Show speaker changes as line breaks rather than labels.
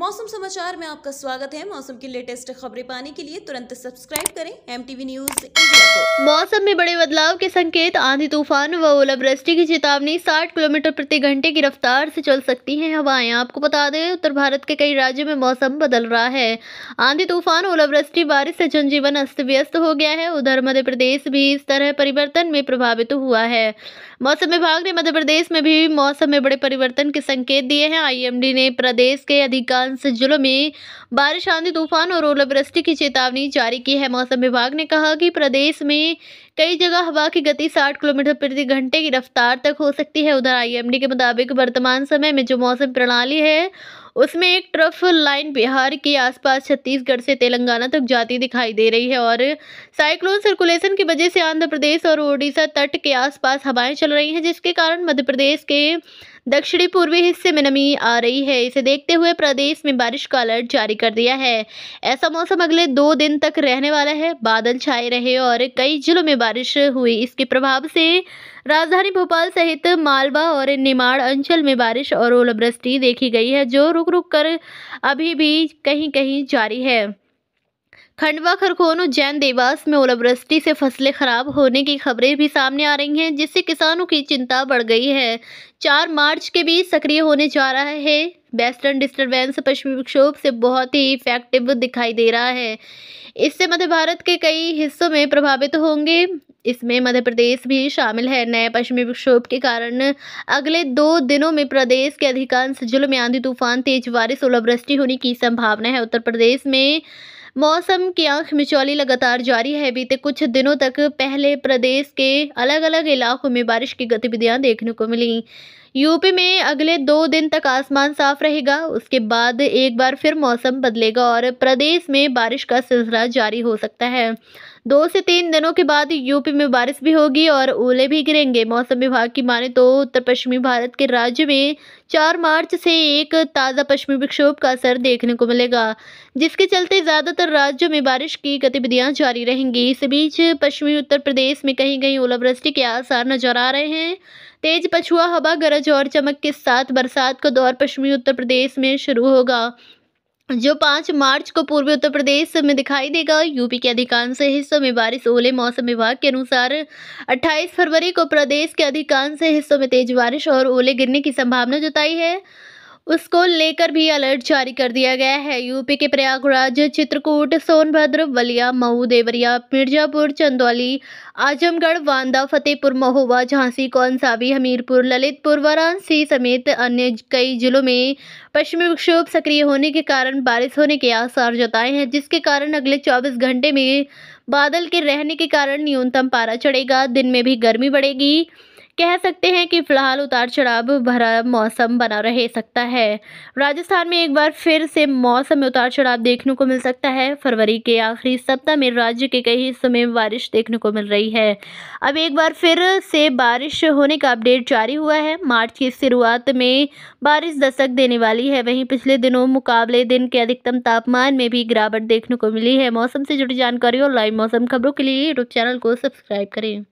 मौसम समाचार में आपका स्वागत है मौसम की लेटेस्ट खबरें पाने के लिए तुरंत सब्सक्राइब करें एम न्यूज इंडिया मौसम में बड़े बदलाव के संकेत आंधी तूफान व ओलावृष्टि की चेतावनी 60 किलोमीटर प्रति घंटे की रफ्तार से चल सकती हैं हवाएं आपको बता दें उत्तर भारत के कई राज्यों में मौसम बदल रहा है आंधी तूफान ओलावृष्टि बारिश से जनजीवन अस्त व्यस्त हो गया है उधर मध्य प्रदेश भी इस तरह परिवर्तन में प्रभावित हुआ है मौसम विभाग ने मध्य प्रदेश में भी मौसम में बड़े परिवर्तन के संकेत दिए हैं आई ने प्रदेश के अधिकांश अधिकांश जिलों में बारिश आंधी तूफान और ओलावृष्टि की चेतावनी जारी की है मौसम विभाग ने कहा कि प्रदेश में कई जगह हवा की गति 60 किलोमीटर प्रति घंटे की रफ्तार तक हो सकती है उधर आईएमडी के मुताबिक वर्तमान समय में जो मौसम प्रणाली है उसमें एक ट्रफ लाइन बिहार के आसपास छत्तीसगढ़ से तेलंगाना तक जाती दिखाई दे रही है और साइक्लोन सर्कुलेशन की वजह से आंध्र प्रदेश और ओडिशा तट के आसपास हवाएं चल रही हैं जिसके कारण मध्य प्रदेश के दक्षिणी पूर्वी हिस्से में नमी आ रही है इसे देखते हुए प्रदेश में बारिश का अलर्ट जारी कर दिया है ऐसा मौसम अगले दो दिन तक रहने वाला है बादल छाए रहे और कई जिलों में बारिश हुई इसके प्रभाव से राजधानी भोपाल सहित मालवा और निमाड़ अंचल में बारिश और ओलावृष्टि देखी गई है जो रुक रुक रुक कर अभी भी कहीं कहीं जारी है खंडवा खरखोन उज्जैन देवास में ओलावृष्टि से फसलें खराब होने की खबरें भी सामने आ रही हैं जिससे किसानों की चिंता बढ़ गई है चार मार्च के बीच सक्रिय होने जा रहा है वेस्टर्न डिस्टर्बेंस पश्चिमी विक्षोभ से बहुत ही इफेक्टिव दिखाई दे रहा है इससे मध्य भारत के कई हिस्सों में प्रभावित होंगे इसमें मध्य प्रदेश भी शामिल है नए पश्चिमी विक्षोभ के कारण अगले दो दिनों में प्रदेश के अधिकांश जिलों में आंधी तूफान तेज बारिश ओलावृष्टि होने की संभावना है उत्तर प्रदेश में मौसम की आंख मिचौली लगातार जारी है बीते कुछ दिनों तक पहले प्रदेश के अलग अलग इलाकों में बारिश की गतिविधियां देखने को मिली यूपी में अगले दो दिन तक आसमान साफ रहेगा उसके बाद एक बार फिर मौसम बदलेगा और प्रदेश में बारिश का सिलसिला जारी हो सकता है दो से तीन दिनों के बाद यूपी में बारिश भी होगी और ओले भी गिरेंगे मौसम विभाग की माने तो उत्तर पश्चिमी भारत के राज्य में चार मार्च से एक ताज़ा पश्चिमी विक्षोभ का असर देखने को मिलेगा जिसके चलते ज़्यादातर राज्यों में बारिश की गतिविधियां जारी रहेंगी इस बीच पश्चिमी उत्तर प्रदेश में कहीं कहीं ओलावृष्टि के आसार नजर आ रहे हैं तेज पछुआ हवा गरज और चमक के साथ बरसात का दौर पश्चिमी उत्तर प्रदेश में शुरू होगा जो पाँच मार्च को पूर्वी उत्तर प्रदेश में दिखाई देगा यूपी के अधिकांश हिस्सों में बारिश ओले मौसम विभाग के अनुसार 28 फरवरी को प्रदेश के अधिकांश हिस्सों में तेज बारिश और ओले गिरने की संभावना जताई है उसको लेकर भी अलर्ट जारी कर दिया गया है यूपी के प्रयागराज चित्रकूट सोनभद्र बलिया मऊ देवरिया मिर्जापुर चंदौली आजमगढ़ बांदा फतेहपुर महोबा झांसी कौनसावी हमीरपुर ललितपुर वाराणसी समेत अन्य कई जिलों में पश्चिमी विक्षोभ सक्रिय होने के कारण बारिश होने के आसार जताए हैं जिसके कारण अगले चौबीस घंटे में बादल के रहने के कारण न्यूनतम पारा चढ़ेगा दिन में भी गर्मी बढ़ेगी कह सकते हैं कि फिलहाल उतार चढ़ाव भरा मौसम बना रह सकता है राजस्थान में एक बार फिर से मौसम में उतार चढ़ाव देखने को मिल सकता है फरवरी के आखिरी सप्ताह में राज्य के कई हिस्सों में बारिश देखने को मिल रही है अब एक बार फिर से बारिश होने का अपडेट जारी हुआ है मार्च की शुरुआत में बारिश दस्तक देने वाली है वहीं पिछले दिनों मुकाबले दिन के अधिकतम तापमान में भी गिरावट देखने को मिली है मौसम से जुड़ी जानकारी और लाइव मौसम खबरों के लिए यूट्यूब चैनल को सब्सक्राइब करें